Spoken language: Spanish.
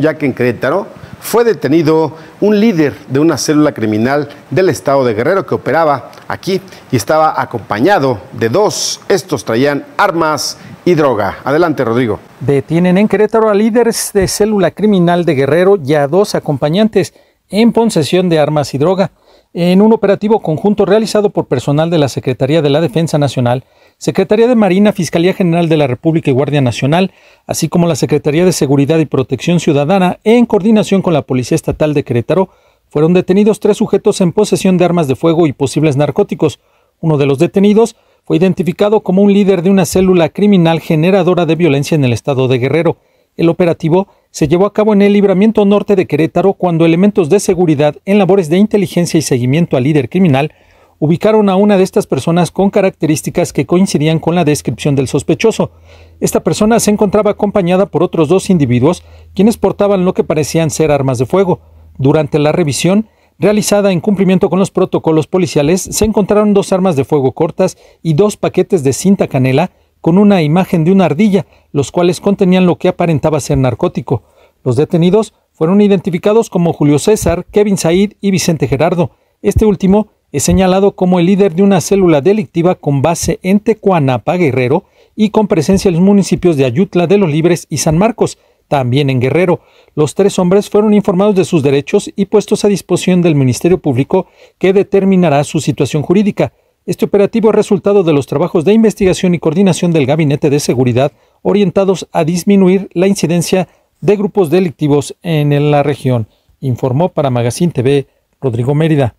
ya que en Querétaro fue detenido un líder de una célula criminal del estado de Guerrero que operaba aquí y estaba acompañado de dos. Estos traían armas y droga. Adelante, Rodrigo. Detienen en Querétaro a líderes de célula criminal de Guerrero y a dos acompañantes en posesión de armas y droga en un operativo conjunto realizado por personal de la Secretaría de la Defensa Nacional, Secretaría de Marina, Fiscalía General de la República y Guardia Nacional, así como la Secretaría de Seguridad y Protección Ciudadana, en coordinación con la Policía Estatal de Querétaro, fueron detenidos tres sujetos en posesión de armas de fuego y posibles narcóticos. Uno de los detenidos fue identificado como un líder de una célula criminal generadora de violencia en el estado de Guerrero. El operativo se llevó a cabo en el libramiento norte de Querétaro cuando elementos de seguridad en labores de inteligencia y seguimiento al líder criminal ubicaron a una de estas personas con características que coincidían con la descripción del sospechoso. Esta persona se encontraba acompañada por otros dos individuos quienes portaban lo que parecían ser armas de fuego. Durante la revisión, realizada en cumplimiento con los protocolos policiales, se encontraron dos armas de fuego cortas y dos paquetes de cinta canela con una imagen de una ardilla, los cuales contenían lo que aparentaba ser narcótico. Los detenidos fueron identificados como Julio César, Kevin Said y Vicente Gerardo. Este último es señalado como el líder de una célula delictiva con base en Tecuanapa, Guerrero, y con presencia en los municipios de Ayutla de los Libres y San Marcos, también en Guerrero. Los tres hombres fueron informados de sus derechos y puestos a disposición del Ministerio Público, que determinará su situación jurídica. Este operativo es resultado de los trabajos de investigación y coordinación del Gabinete de Seguridad orientados a disminuir la incidencia de grupos delictivos en la región, informó para Magazine TV Rodrigo Mérida.